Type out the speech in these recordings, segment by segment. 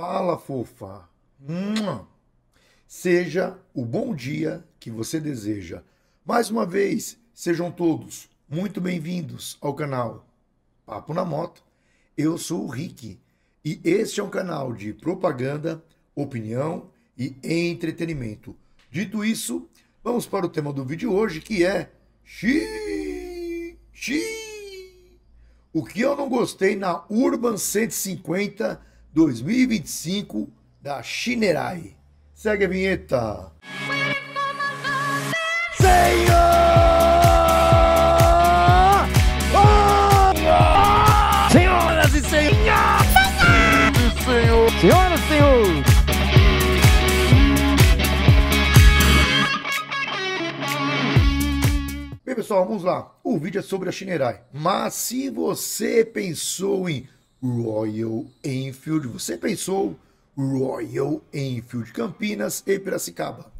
Fala, fofa. Seja o bom dia que você deseja. Mais uma vez, sejam todos muito bem-vindos ao canal Papo na Moto. Eu sou o Rick e este é um canal de propaganda, opinião e entretenimento. Dito isso, vamos para o tema do vídeo hoje que é Xi, Xi. O que eu não gostei na Urban 150 2025 da Shinerai. Segue a vinheta. Senhor! Senhoras e senhores! Senhor! Senhoras e senhores! Bem, pessoal, vamos lá. O vídeo é sobre a Shinerai. Mas se você pensou em Royal Enfield. Você pensou Royal Enfield Campinas e Piracicaba.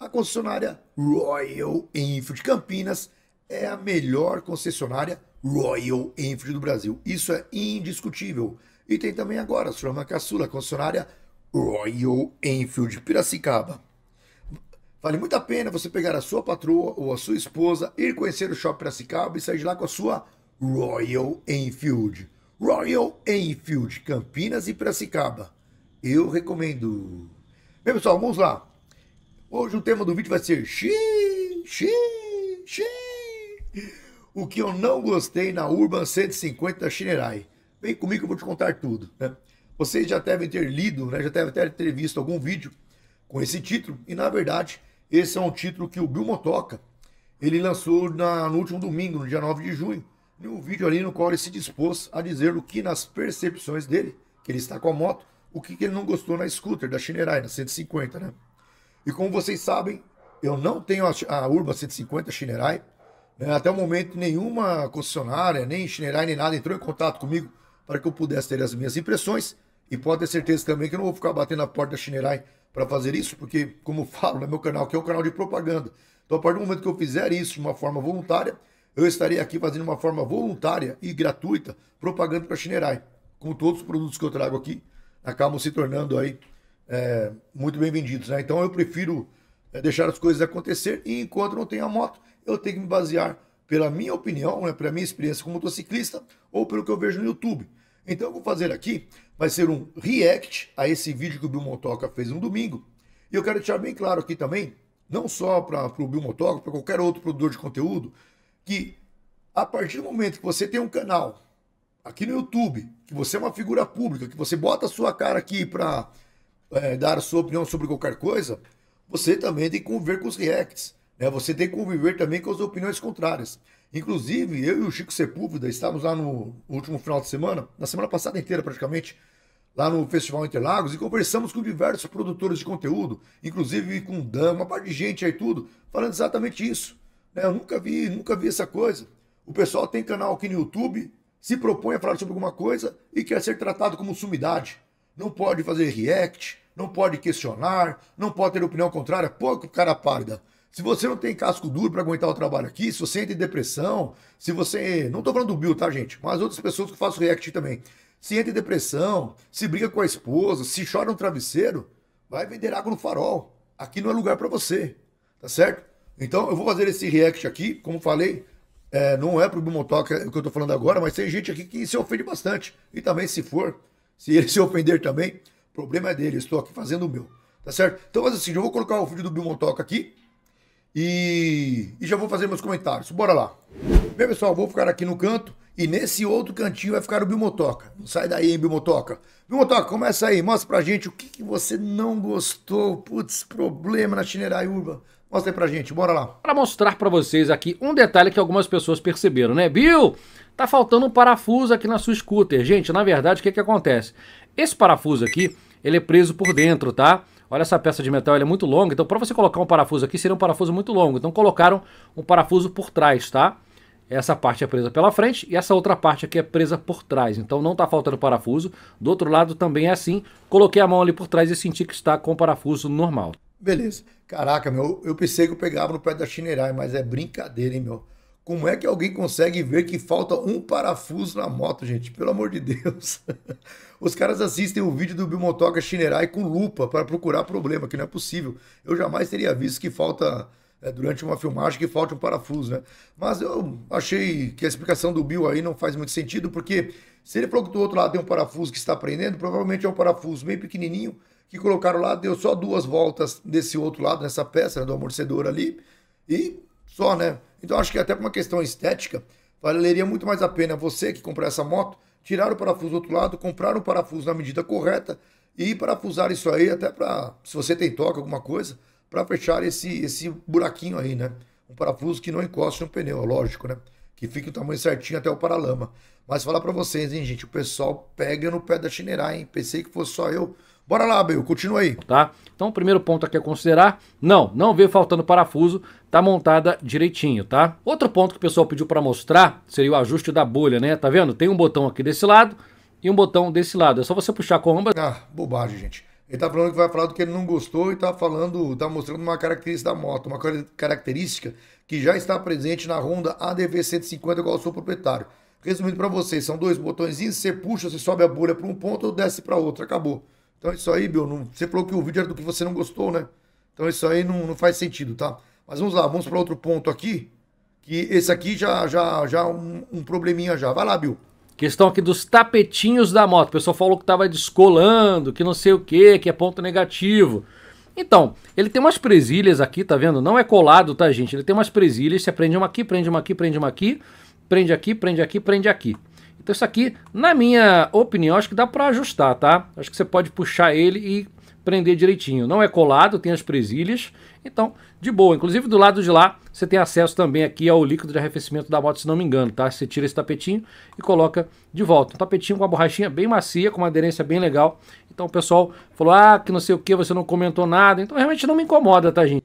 A concessionária Royal Enfield Campinas é a melhor concessionária Royal Enfield do Brasil. Isso é indiscutível. E tem também agora, a Surama Caçula, concessionária Royal Enfield Piracicaba. Vale muito a pena você pegar a sua patroa ou a sua esposa, ir conhecer o Shopping Piracicaba e sair de lá com a sua Royal Enfield. Royal Enfield, Campinas e Piracicaba. Eu recomendo. Bem, pessoal, vamos lá. Hoje o tema do vídeo vai ser xi, xi, xi. O que eu não gostei na Urban 150 Shinerai. Vem comigo que eu vou te contar tudo. Né? Vocês já devem ter lido, né? já devem ter visto algum vídeo com esse título. E na verdade, esse é um título que o Bill Motoca ele lançou na, no último domingo, no dia 9 de junho em um vídeo ali no qual ele se dispôs a dizer o que nas percepções dele, que ele está com a moto, o que, ele não gostou na scooter da Shinerai, na 150, né? E como vocês sabem, eu não tenho a, urba 150 Shinerai, né? até o momento nenhuma concessionária, nem Shinerai, nem nada entrou em contato comigo para que eu pudesse ter as minhas impressões, e pode ter certeza também que eu não vou ficar batendo na porta da Shinerai para fazer isso, porque, como falo, né, meu canal aqui é um canal de propaganda, então a partir do momento que eu fizer isso de uma forma voluntária, eu estarei aqui fazendo uma forma voluntária e gratuita propaganda para a Chinerai com todos os produtos que eu trago aqui, acabam se tornando aí é, muito bem vendidos. Né? Então eu prefiro é, deixar as coisas acontecer e enquanto não tenho a moto, eu tenho que me basear pela minha opinião, né, pela minha experiência como motociclista ou pelo que eu vejo no YouTube. Então eu vou fazer aqui, vai ser um react a esse vídeo que o Bill Motoca fez no domingo. E eu quero deixar bem claro aqui também, não só para o Bill Motoca, para qualquer outro produtor de conteúdo, que a partir do momento que você tem um canal aqui no YouTube, que você é uma figura pública, que você bota a sua cara aqui para é, dar a sua opinião sobre qualquer coisa, você também tem que conviver com os reacts. Né? Você tem que conviver também com as opiniões contrárias. Inclusive, eu e o Chico Sepúlveda estávamos lá no último final de semana, na semana passada inteira praticamente, lá no Festival Interlagos e conversamos com diversos produtores de conteúdo, inclusive com o Dan, uma parte de gente aí tudo, falando exatamente isso. Né? Eu nunca vi, nunca vi essa coisa. O pessoal tem canal aqui no YouTube, se propõe a falar sobre alguma coisa e quer ser tratado como sumidade. Não pode fazer react, não pode questionar, não pode ter opinião contrária. Pô, cara parda. Se você não tem casco duro para aguentar o trabalho aqui, se você entra em depressão, se você. Não tô falando do Bill, tá, gente? Mas outras pessoas que fazem react também. Se entra em depressão, se briga com a esposa, se chora no travesseiro, vai vender água no farol. Aqui não é lugar para você, tá certo? Então eu vou fazer esse react aqui, como falei, é, não é pro Bimotoca é o que eu tô falando agora, mas tem gente aqui que se ofende bastante. E também, se for, se ele se ofender também, o problema é dele, estou aqui fazendo o meu. Tá certo? Então faz assim, eu vou colocar o vídeo do Bimotoca aqui e, e já vou fazer meus comentários. Bora lá. Bem, pessoal, vou ficar aqui no canto. E nesse outro cantinho vai ficar o Bimotoca. Não sai daí, hein, Bimotoca? Bimotoca, começa aí. Mostra pra gente o que, que você não gostou. Putz, problema na Urba. Mostra aí pra gente, bora lá. Para mostrar para vocês aqui um detalhe que algumas pessoas perceberam, né? Bill, tá faltando um parafuso aqui na sua scooter. Gente, na verdade, o que que acontece? Esse parafuso aqui, ele é preso por dentro, tá? Olha essa peça de metal, ela é muito longa, então para você colocar um parafuso aqui, seria um parafuso muito longo. Então colocaram um parafuso por trás, tá? essa parte é presa pela frente e essa outra parte aqui é presa por trás. Então não está faltando parafuso. Do outro lado também é assim. Coloquei a mão ali por trás e senti que está com parafuso normal. Beleza. Caraca, meu, eu pensei que eu pegava no pé da chinerai mas é brincadeira, hein, meu? Como é que alguém consegue ver que falta um parafuso na moto, gente? Pelo amor de Deus. Os caras assistem o vídeo do Bimotoca chinerai com lupa para procurar problema, que não é possível. Eu jamais teria visto que falta é, durante uma filmagem que falte um parafuso, né? Mas eu achei que a explicação do Bill aí não faz muito sentido, porque se ele falou que do outro lado tem um parafuso que está prendendo, provavelmente é um parafuso meio pequenininho que colocaram lá, deu só duas voltas desse outro lado, nessa peça né, do amortecedor ali, e só, né? Então acho que até por uma questão estética, valeria muito mais a pena você que comprou essa moto, tirar o parafuso do outro lado, comprar o parafuso na medida correta e parafusar isso aí até para, se você tem toca, alguma coisa, para fechar esse, esse buraquinho aí, né? Um parafuso que não encoste no pneu, é lógico, né? Que fique o tamanho certinho até o paralama. Mas falar para vocês, hein, gente? O pessoal pega no pé da chineira, hein? Pensei que fosse só eu. Bora lá, Bill, continua aí. Tá? Então, o primeiro ponto aqui a considerar, não, não veio faltando parafuso, tá montada direitinho, tá? Outro ponto que o pessoal pediu para mostrar seria o ajuste da bolha, né? Tá vendo? Tem um botão aqui desse lado e um botão desse lado. É só você puxar com ambas. Ah, bobagem, gente. Ele tá falando que vai falar do que ele não gostou e tá falando, tá mostrando uma característica da moto, uma característica que já está presente na Honda ADV 150, igual ao seu proprietário. Resumindo para vocês, são dois botõezinhos, você puxa, você sobe a bolha para um ponto ou desce para outro, acabou. Então isso aí, Bill, não, você falou que o vídeo era do que você não gostou, né? Então isso aí não, não faz sentido, tá? Mas vamos lá, vamos para outro ponto aqui, que esse aqui já já já um, um probleminha já. Vai lá, Bill. Questão aqui dos tapetinhos da moto. O pessoal falou que tava descolando, que não sei o que, que é ponto negativo. Então, ele tem umas presilhas aqui, tá vendo? Não é colado, tá, gente? Ele tem umas presilhas, você prende uma aqui, prende uma aqui, prende uma aqui, prende aqui, prende aqui, prende aqui. Então isso aqui, na minha opinião, acho que dá para ajustar, tá? Acho que você pode puxar ele e prender direitinho. Não é colado, tem as presilhas, então de boa. Inclusive do lado de lá você tem acesso também aqui ao líquido de arrefecimento da moto, se não me engano, tá? Você tira esse tapetinho e coloca de volta. Um tapetinho com uma borrachinha bem macia, com uma aderência bem legal. Então o pessoal falou, ah, que não sei o que, você não comentou nada. Então realmente não me incomoda, tá, gente?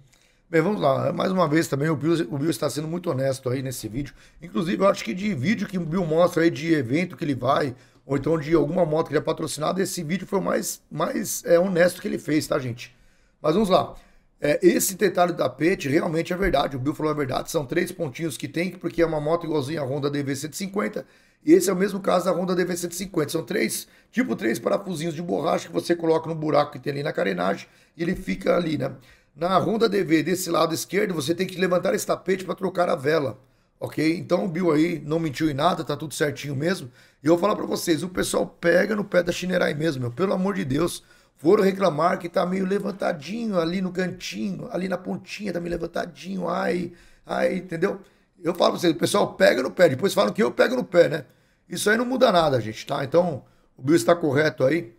Bem, vamos lá. Mais uma vez também, o Bill, o Bill está sendo muito honesto aí nesse vídeo. Inclusive, eu acho que de vídeo que o Bill mostra aí de evento que ele vai, ou então de alguma moto que ele é patrocinado, esse vídeo foi o mais, mais é, honesto que ele fez, tá, gente? Mas vamos lá. É, esse detalhe do tapete realmente é verdade, o Bill falou a verdade, são três pontinhos que tem, porque é uma moto igualzinha à Honda DV150, e esse é o mesmo caso da Honda DV150, são três, tipo três parafusinhos de borracha que você coloca no buraco que tem ali na carenagem, e ele fica ali, né? Na Honda DV, desse lado esquerdo, você tem que levantar esse tapete para trocar a vela. Ok? Então o Bill aí não mentiu em nada, tá tudo certinho mesmo. E eu vou falar para vocês, o pessoal pega no pé da Chinerai mesmo, meu. Pelo amor de Deus. Foram reclamar que tá meio levantadinho ali no cantinho, ali na pontinha, tá meio levantadinho. Ai, ai, entendeu? Eu falo pra vocês, o pessoal pega no pé, depois falam que eu pego no pé, né? Isso aí não muda nada, gente, tá? Então, o Bill está correto aí.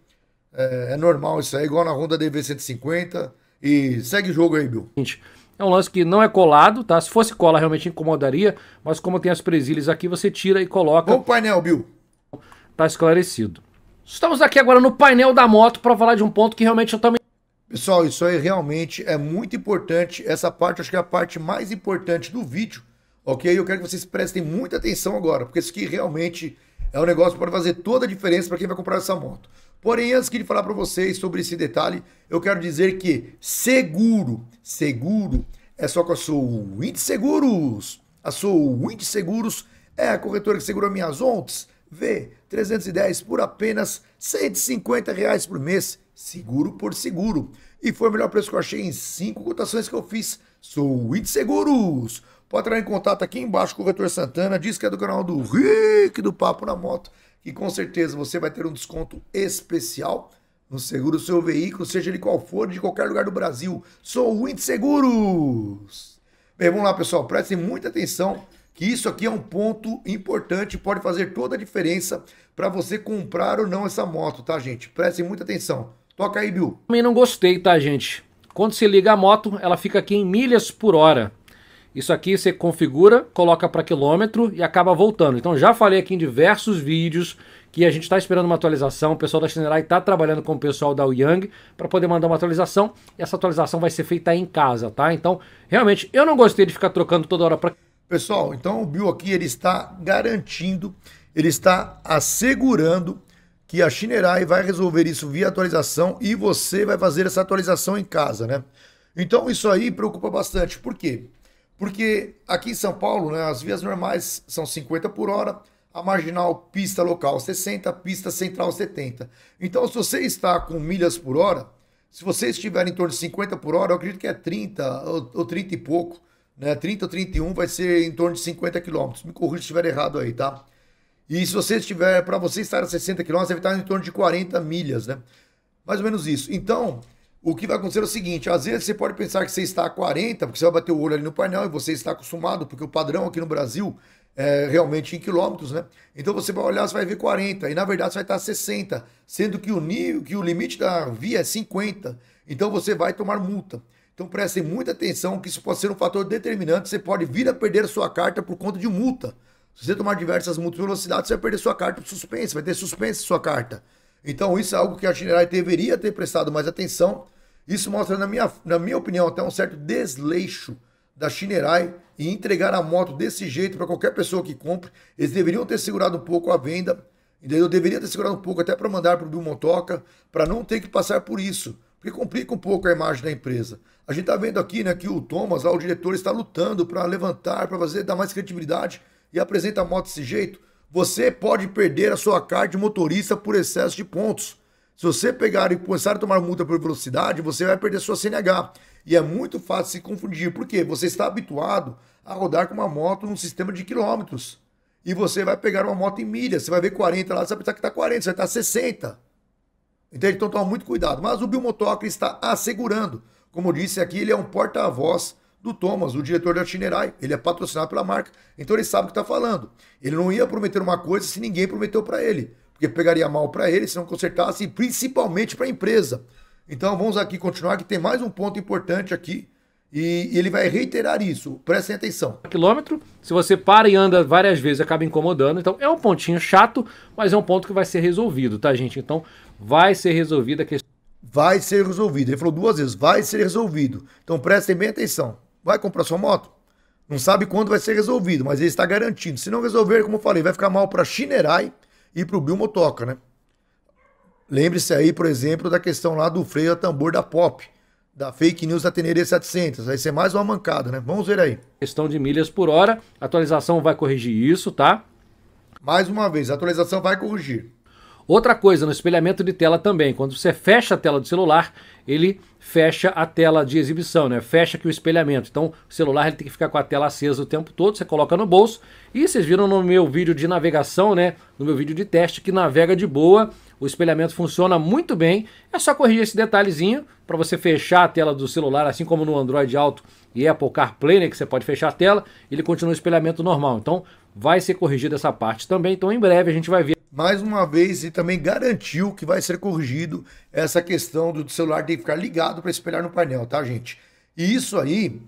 É, é normal isso aí, igual na Honda DV150. E segue o jogo aí, Bill. Gente. É um lance que não é colado, tá? Se fosse cola, realmente incomodaria, mas como tem as presilhas aqui, você tira e coloca. O painel, Bill. Tá esclarecido. Estamos aqui agora no painel da moto para falar de um ponto que realmente eu também. Pessoal, isso aí realmente é muito importante. Essa parte, acho que é a parte mais importante do vídeo, ok? Eu quero que vocês prestem muita atenção agora, porque isso aqui realmente é um negócio que pode fazer toda a diferença para quem vai comprar essa moto. Porém, antes de falar para vocês sobre esse detalhe, eu quero dizer que seguro, seguro é só com a Soul Seguros. A Soul Seguros é a corretora que segurou minhas ontes. V310 por apenas 150 reais por mês, seguro por seguro. E foi o melhor preço que eu achei em cinco cotações que eu fiz. Sou Id Seguros. Pode entrar em contato aqui embaixo com o Corretor Santana, diz que é do canal do Rick do Papo na Moto que com certeza você vai ter um desconto especial no seguro do seu veículo, seja ele qual for, de qualquer lugar do Brasil. Sou o Seguros. Bem, vamos lá, pessoal, prestem muita atenção que isso aqui é um ponto importante, pode fazer toda a diferença para você comprar ou não essa moto, tá, gente? Prestem muita atenção. Toca aí, Bill. Também não gostei, tá, gente? Quando se liga a moto, ela fica aqui em milhas por hora. Isso aqui você configura, coloca para quilômetro e acaba voltando. Então já falei aqui em diversos vídeos que a gente está esperando uma atualização. O pessoal da Shinerai está trabalhando com o pessoal da Yang para poder mandar uma atualização. E essa atualização vai ser feita em casa, tá? Então, realmente, eu não gostei de ficar trocando toda hora para... Pessoal, então o Bill aqui ele está garantindo, ele está assegurando que a Shinerai vai resolver isso via atualização e você vai fazer essa atualização em casa, né? Então isso aí preocupa bastante. Por quê? Porque aqui em São Paulo, né, as vias normais são 50 por hora, a marginal pista local 60, pista central 70. Então, se você está com milhas por hora, se você estiver em torno de 50 por hora, eu acredito que é 30 ou, ou 30 e pouco, né? 30 ou 31 vai ser em torno de 50 km. Me corrija se estiver errado aí, tá? E se você estiver, para você estar a 60 km, deve estar em torno de 40 milhas, né? Mais ou menos isso. Então, o que vai acontecer é o seguinte: às vezes você pode pensar que você está a 40, porque você vai bater o olho ali no painel e você está acostumado, porque o padrão aqui no Brasil é realmente em quilômetros, né? Então você vai olhar, você vai ver 40, e na verdade você vai estar a 60, sendo que o, nível, que o limite da via é 50. Então você vai tomar multa. Então prestem muita atenção que isso pode ser um fator determinante, você pode vir a perder a sua carta por conta de multa. Se você tomar diversas multas de velocidade, você vai perder sua carta suspenso, vai ter suspensa sua carta. Então, isso é algo que a General deveria ter prestado mais atenção. Isso mostra, na minha, na minha opinião, até um certo desleixo da Shinerai e entregar a moto desse jeito para qualquer pessoa que compre. Eles deveriam ter segurado um pouco a venda, entendeu? Deveria ter segurado um pouco até para mandar para o Bill para não ter que passar por isso, porque complica um pouco a imagem da empresa. A gente está vendo aqui né, que o Thomas, lá, o diretor, está lutando para levantar, para fazer dar mais credibilidade e apresenta a moto desse jeito você pode perder a sua carta de motorista por excesso de pontos. Se você pegar e começar a tomar multa por velocidade, você vai perder a sua CNH. E é muito fácil se confundir, porque você está habituado a rodar com uma moto num sistema de quilômetros. E você vai pegar uma moto em milhas, você vai ver 40 lá, você vai pensar que está 40, você vai tá estar 60. Entende? Então toma muito cuidado. Mas o Bilmotoca está assegurando. Como eu disse aqui, ele é um porta-voz do Thomas, o diretor da Itinerai. Ele é patrocinado pela marca, então ele sabe o que está falando. Ele não ia prometer uma coisa se ninguém prometeu para ele, porque pegaria mal para ele se não consertasse, e principalmente para a empresa. Então vamos aqui continuar, que tem mais um ponto importante aqui, e ele vai reiterar isso, prestem atenção. Quilômetro, se você para e anda várias vezes, acaba incomodando. Então é um pontinho chato, mas é um ponto que vai ser resolvido, tá, gente? Então vai ser resolvida a questão. Vai ser resolvido. Ele falou duas vezes, vai ser resolvido. Então prestem bem atenção vai comprar sua moto? Não sabe quando vai ser resolvido, mas ele está garantindo. Se não resolver, como eu falei, vai ficar mal para Shinerai e para o Bill Motoca, né? Lembre-se aí, por exemplo, da questão lá do freio a tambor da Pop, da fake news da Tenerife 700. Vai ser mais uma mancada, né? Vamos ver aí. Questão de milhas por hora. A atualização vai corrigir isso, tá? Mais uma vez, a atualização vai corrigir. Outra coisa, no espelhamento de tela também, quando você fecha a tela do celular, ele fecha a tela de exibição, né? Fecha aqui o espelhamento. Então, o celular ele tem que ficar com a tela acesa o tempo todo, você coloca no bolso. E vocês viram no meu vídeo de navegação, né? No meu vídeo de teste que navega de boa, o espelhamento funciona muito bem. É só corrigir esse detalhezinho para você fechar a tela do celular, assim como no Android Auto e Apple CarPlay, né, que você pode fechar a tela, ele continua o espelhamento normal. Então, vai ser corrigida essa parte também. Então, em breve a gente vai ver mais uma vez e também garantiu que vai ser corrigido essa questão do celular ter que ficar ligado para espelhar no painel, tá, gente? E isso aí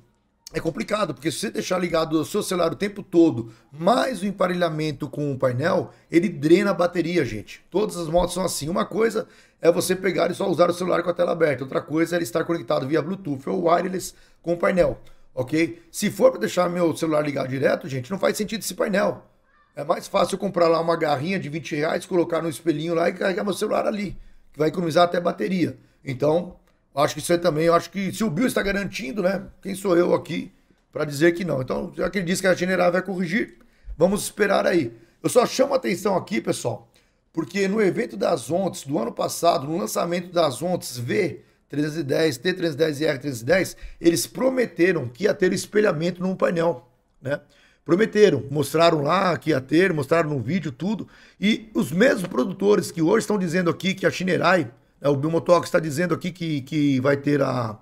é complicado, porque se você deixar ligado o seu celular o tempo todo, mais o emparelhamento com o painel, ele drena a bateria, gente. Todas as motos são assim. Uma coisa é você pegar e só usar o celular com a tela aberta. Outra coisa é ele estar conectado via Bluetooth ou wireless com o painel, ok? Se for para deixar meu celular ligado direto, gente, não faz sentido esse painel. É mais fácil comprar lá uma garrinha de 20 reais, colocar no espelhinho lá e carregar meu celular ali, que vai economizar até bateria. Então, acho que isso aí também, acho que se o Bill está garantindo, né? Quem sou eu aqui para dizer que não? Então, já que ele disse que a General vai corrigir, vamos esperar aí. Eu só chamo a atenção aqui, pessoal, porque no evento das ONTs do ano passado, no lançamento das ONTs V310, T310 e R310, eles prometeram que ia ter espelhamento no painel, né? Prometeram, mostraram lá que ia ter, mostraram no vídeo tudo. E os mesmos produtores que hoje estão dizendo aqui que a Chinerai, né, o Bilmotox está dizendo aqui que, que vai ter a,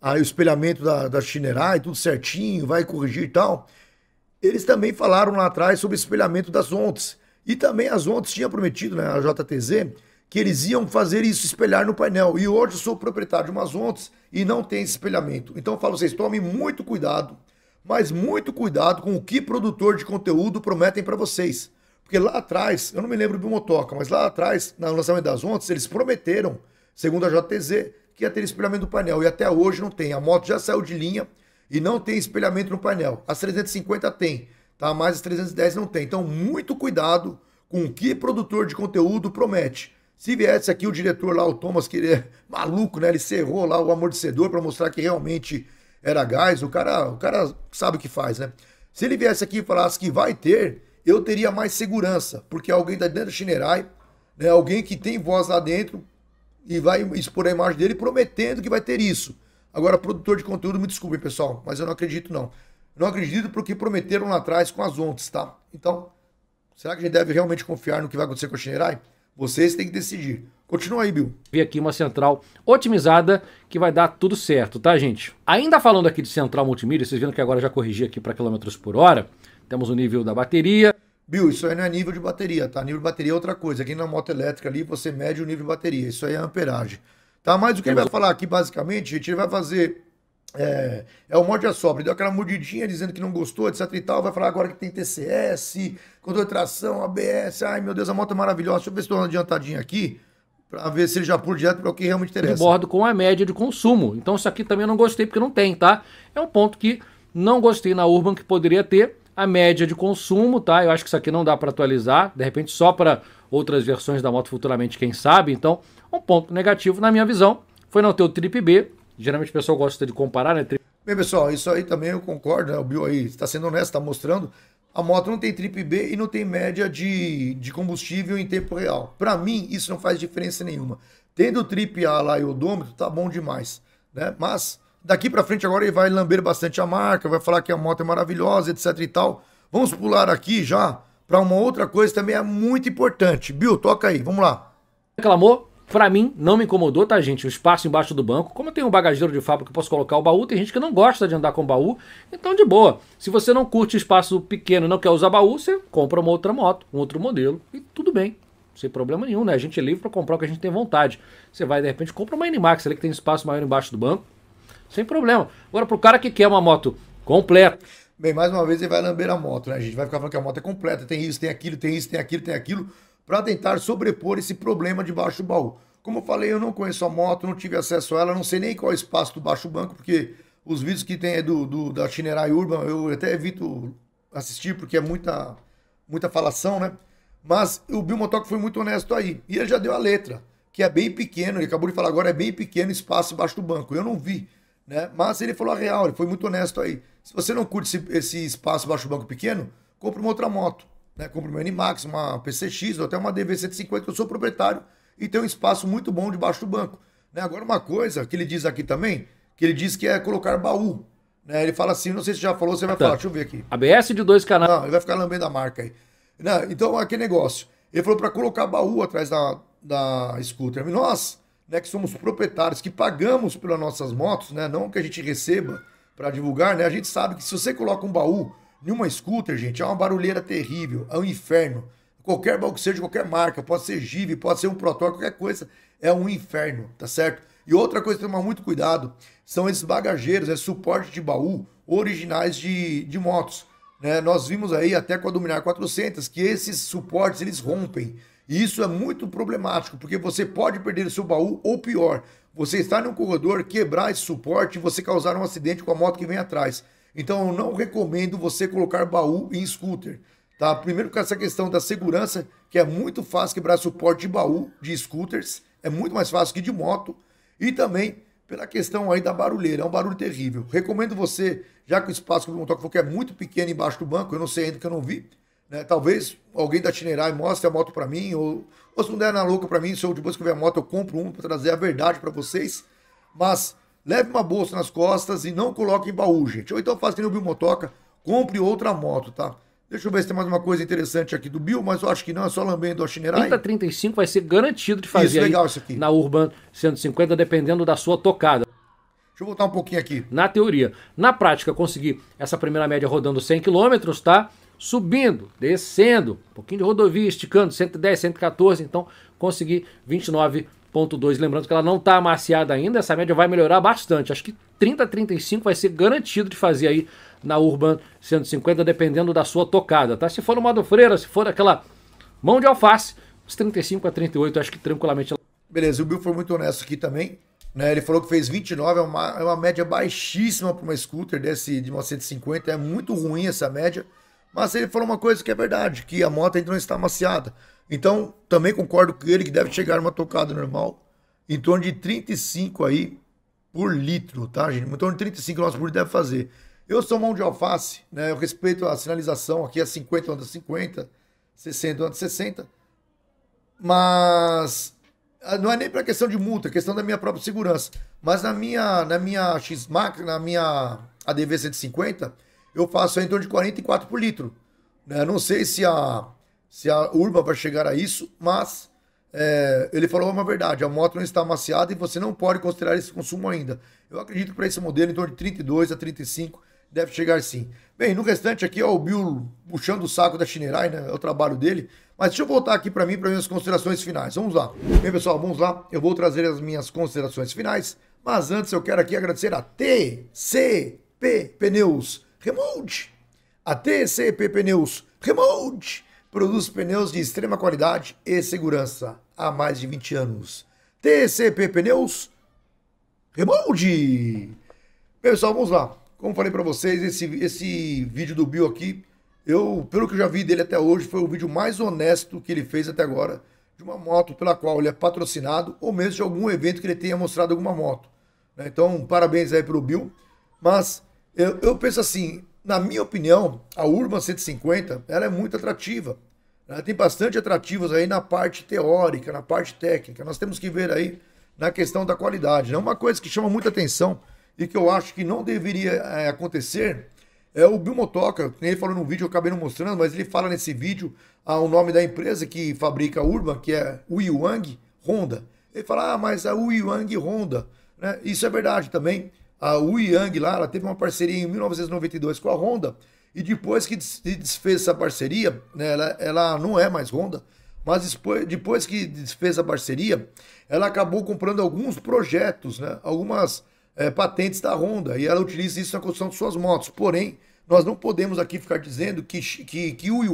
a, o espelhamento da, da Shinerai, tudo certinho, vai corrigir e tal. Eles também falaram lá atrás sobre o espelhamento das ontes. E também as ontes tinha prometido, né, a JTZ, que eles iam fazer isso espelhar no painel. E hoje eu sou proprietário de umas ondas e não tem esse espelhamento. Então eu falo vocês, tomem muito cuidado mas muito cuidado com o que produtor de conteúdo prometem para vocês. Porque lá atrás, eu não me lembro do Motoca, mas lá atrás, no lançamento das ondas, eles prometeram, segundo a JTZ, que ia ter espelhamento no painel. E até hoje não tem. A moto já saiu de linha e não tem espelhamento no painel. As 350 tem, tá? Mas as 310 não tem. Então, muito cuidado com o que produtor de conteúdo promete. Se viesse aqui o diretor lá, o Thomas, que ele é maluco, né? Ele cerrou lá o amortecedor para mostrar que realmente era gás, o cara, o cara sabe o que faz, né? Se ele viesse aqui e falasse que vai ter, eu teria mais segurança, porque é alguém da dentro do Shinerai, né, alguém que tem voz lá dentro e vai expor a imagem dele prometendo que vai ter isso. Agora, produtor de conteúdo, me desculpe pessoal, mas eu não acredito não. não acredito porque prometeram lá atrás com as ontes, tá? Então, será que a gente deve realmente confiar no que vai acontecer com a Shinerai? Vocês têm que decidir. Continua aí, Bill. Vi aqui uma central otimizada que vai dar tudo certo, tá, gente? Ainda falando aqui de central multimídia, vocês viram que agora já corrigi aqui para quilômetros por hora. Temos o nível da bateria. Bill, isso aí não é nível de bateria, tá? Nível de bateria é outra coisa. Aqui na moto elétrica ali você mede o nível de bateria. Isso aí é amperagem. Tá? Mas o que ele vai falar aqui, basicamente, gente, ele vai fazer. É, é o mod a sobra, ele deu aquela mordidinha dizendo que não gostou, etc e tal. Vai falar agora que tem TCS, controle de tração, ABS. Ai meu Deus, a moto é maravilhosa. Deixa eu ver se estou adiantadinha aqui para ver se ele já pula direto para o que realmente interessa. De bordo com a média de consumo. Então isso aqui também eu não gostei porque não tem, tá? É um ponto que não gostei na Urban que poderia ter a média de consumo, tá? Eu acho que isso aqui não dá para atualizar, de repente só para outras versões da moto futuramente, quem sabe. Então, um ponto negativo na minha visão foi não ter o Trip B. Geralmente o pessoal gosta de comparar, né? Bem, pessoal, isso aí também eu concordo, né? O Bill aí está sendo honesto, está mostrando a moto não tem trip B e não tem média de, de combustível em tempo real. Para mim, isso não faz diferença nenhuma. Tendo o trip A lá e o odômetro, tá bom demais. Né? Mas daqui para frente agora ele vai lamber bastante a marca, vai falar que a moto é maravilhosa, etc e tal. Vamos pular aqui já para uma outra coisa também é muito importante. Bill, toca aí, vamos lá. Reclamou? Para mim, não me incomodou, tá, gente? O espaço embaixo do banco. Como eu tenho um bagageiro de fábrica que posso colocar o baú, tem gente que não gosta de andar com baú, então de boa. Se você não curte espaço pequeno não quer usar baú, você compra uma outra moto, um outro modelo, e tudo bem. Sem problema nenhum, né? A gente é livre para comprar o que a gente tem vontade. Você vai, de repente, compra uma N-Max ali que tem espaço maior embaixo do banco. Sem problema. Agora, pro cara que quer uma moto completa. Bem, mais uma vez ele vai lamber a moto, né, a gente? Vai ficar falando que a moto é completa, tem isso, tem aquilo, tem isso, tem aquilo, tem aquilo para tentar sobrepor esse problema de baixo baú. Como eu falei, eu não conheço a moto, não tive acesso a ela, não sei nem qual é o espaço do baixo banco, porque os vídeos que tem é do, do, da Chinerai Urban eu até evito assistir, porque é muita, muita falação, né? Mas o Bill Motoc foi muito honesto aí. E ele já deu a letra, que é bem pequeno, ele acabou de falar agora, é bem pequeno espaço embaixo do banco. Eu não vi, né? Mas ele falou a real, ele foi muito honesto aí. Se você não curte esse, esse espaço embaixo do banco pequeno, compra uma outra moto né? compro meu Animax, uma PCX ou até uma DV150 que eu sou proprietário e tem um espaço muito bom debaixo do banco. Né? Agora, uma coisa que ele diz aqui também, que ele diz que é colocar baú. Né? Ele fala assim, não sei se já falou, você vai tá. falar, deixa eu ver aqui. ABS de dois canais. Não, ele vai ficar lambendo a marca aí. Não, então, aquele negócio. Ele falou para colocar baú atrás da, da scooter. nós, né, que somos proprietários, que pagamos pelas nossas motos, né, não que a gente receba para divulgar, né, a gente sabe que se você coloca um baú numa scooter, gente, é uma barulheira terrível, é um inferno. Qualquer banco seja, qualquer marca, pode ser Give, pode ser um Protor, qualquer coisa, é um inferno, tá certo? E outra coisa que tomar muito cuidado são esses bagageiros, é suporte de baú originais de, de motos. Né? Nós vimos aí até com a Dominar 400 que esses suportes eles rompem. E isso é muito problemático, porque você pode perder o seu baú ou pior, você estar em um corredor, quebrar esse suporte e você causar um acidente com a moto que vem atrás. Então eu não recomendo você colocar baú em scooter. Tá? Primeiro com essa questão da segurança, que é muito fácil quebrar suporte de baú de scooters, é muito mais fácil que de moto. E também pela questão aí da barulheira, é um barulho terrível. Recomendo você, já que o espaço que o que é muito pequeno embaixo do banco, eu não sei ainda que eu não vi, né? Talvez alguém da Tinerai mostre a moto para mim, ou, ou se não der na louca para mim, se eu depois que eu ver a moto eu compro uma para trazer a verdade para vocês. Mas leve uma bolsa nas costas e não coloque em baú, gente. Ou então faça que nem o Bill Motoca, compre outra moto, tá? Deixa eu ver se tem mais uma coisa interessante aqui do Bill, mas eu acho que não, é só lambendo a chinerai. 3035 vai ser garantido de fazer isso, legal, isso aqui. na Urban 150, dependendo da sua tocada. Deixa eu voltar um pouquinho aqui. Na teoria. Na prática, conseguir essa primeira média rodando 100 km, tá? Subindo, descendo, um pouquinho de rodovia, esticando, 110, 114, então consegui 29 km 0,2. Lembrando que ela não está amaciada ainda, essa média vai melhorar bastante. Acho que 30, 35 vai ser garantido de fazer aí na Urban 150, dependendo da sua tocada, tá? Se for no modo freira, se for aquela mão de alface, os 35 a 38, acho que tranquilamente. Beleza, o Bill foi muito honesto aqui também. Né, ele falou que fez 29, é uma, é uma média baixíssima para uma scooter desse de uma 150, é muito ruim essa média. Mas ele falou uma coisa que é verdade, que a moto ainda não está amaciada. Então, também concordo com ele que deve chegar uma tocada normal em torno de 35 aí por litro, tá, gente? Em torno de 35 nós por deve fazer. Eu sou mão de alface, né? Eu respeito a sinalização, aqui é 50 50, 60 60. Mas ah, não é nem para questão de multa, é questão da minha própria segurança. Mas na minha, na minha X-Max, na minha ADV 150, eu faço em torno de 44 por litro. Né? Não sei se a se a urba vai chegar a isso, mas é, ele falou uma verdade: a moto não está amaciada e você não pode considerar esse consumo ainda. Eu acredito que para esse modelo, em torno de 32 a 35, deve chegar sim. Bem, no restante aqui, ó, o Bill puxando o saco da Shinerai, né? É o trabalho dele. Mas deixa eu voltar aqui para mim, para minhas considerações finais. Vamos lá. Bem, pessoal, vamos lá. Eu vou trazer as minhas considerações finais. Mas antes, eu quero aqui agradecer a TCP Pneus Remote. A TCP Pneus Remote produz pneus de extrema qualidade e segurança há mais de 20 anos. TCP Pneus remolde. Pessoal, vamos lá. Como falei para vocês, esse, esse vídeo do Bill aqui, eu, pelo que eu já vi dele até hoje, foi o vídeo mais honesto que ele fez até agora de uma moto pela qual ele é patrocinado ou mesmo de algum evento que ele tenha mostrado alguma moto. Né? Então, parabéns aí para o Bill. Mas eu, eu penso assim, na minha opinião, a Urban 150 ela é muito atrativa. Ela tem bastante atrativos aí na parte teórica, na parte técnica. Nós temos que ver aí na questão da qualidade. Né? Uma coisa que chama muita atenção e que eu acho que não deveria é, acontecer é o Bill Motoca. Ele falou no vídeo, eu acabei não mostrando, mas ele fala nesse vídeo ah, o nome da empresa que fabrica a Urban, que é Wuyuang Honda. Ele fala, ah, mas a é Wuyuang Honda. Né? Isso é verdade também a Wu Yang lá, ela teve uma parceria em 1992 com a Honda, e depois que se desfez essa parceria, né, ela, ela não é mais Honda, mas depois que desfez a parceria, ela acabou comprando alguns projetos, né, algumas é, patentes da Honda, e ela utiliza isso na construção de suas motos. Porém, nós não podemos aqui ficar dizendo que, que, que o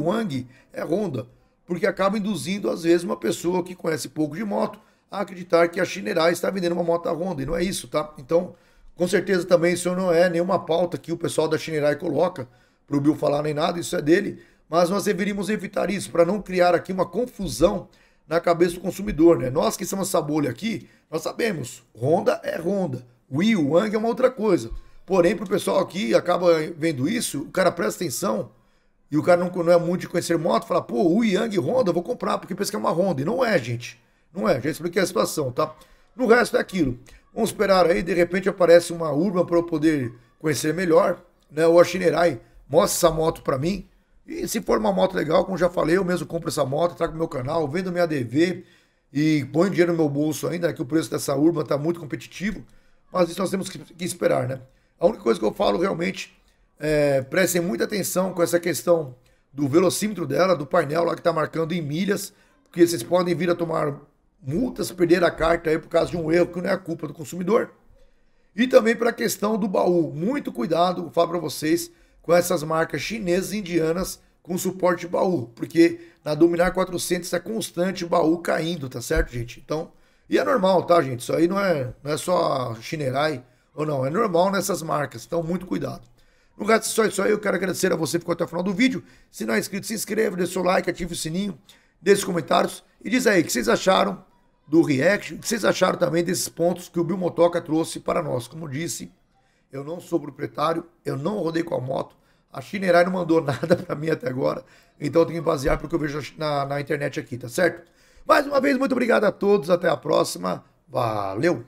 é Honda, porque acaba induzindo, às vezes, uma pessoa que conhece pouco de moto a acreditar que a Shinerai está vendendo uma moto da Honda, e não é isso, tá? Então, com certeza também isso não é nenhuma pauta que o pessoal da Shinerai coloca para o Bill falar nem nada, isso é dele, mas nós deveríamos evitar isso para não criar aqui uma confusão na cabeça do consumidor, né? Nós que somos essa bolha aqui, nós sabemos, Honda é Honda, Wii, Wang é uma outra coisa. Porém, para o pessoal aqui acaba vendo isso, o cara presta atenção e o cara não, não é muito de conhecer moto, fala, pô, Wii, Yang, Honda, vou comprar porque pensa que é uma Honda. E não é, gente. Não é, já expliquei a situação, tá? No resto é aquilo. Vamos esperar aí, de repente aparece uma Urban para eu poder conhecer melhor, né? O Ashinerai mostra essa moto para mim. E se for uma moto legal, como já falei, eu mesmo compro essa moto, trago meu canal, vendo minha DV e ponho dinheiro no meu bolso ainda, que o preço dessa Urban está muito competitivo. Mas isso nós temos que, que esperar, né? A única coisa que eu falo realmente é, prestem muita atenção com essa questão do velocímetro dela, do painel lá que está marcando em milhas, porque vocês podem vir a tomar multas perderam a carta aí por causa de um erro que não é a culpa do consumidor. E também para a questão do baú. Muito cuidado, vou falar para vocês, com essas marcas chinesas e indianas com suporte de baú. Porque na Dominar 400 é constante baú caindo, tá certo, gente? Então, e é normal, tá, gente? Isso aí não é, não é só chinerai ou não. É normal nessas marcas, então muito cuidado. No caso, só isso aí. Eu quero agradecer a você que ficou até o final do vídeo. Se não é inscrito, se inscreva, deixe seu like, ative o sininho, deixe os comentários e diz aí o que vocês acharam do React, o que vocês acharam também desses pontos que o Bill Motoca trouxe para nós. Como disse, eu não sou proprietário, eu não rodei com a moto, a Shinerai não mandou nada para mim até agora, então eu tenho que basear porque eu vejo na, na internet aqui, tá certo? Mais uma vez, muito obrigado a todos, até a próxima, valeu!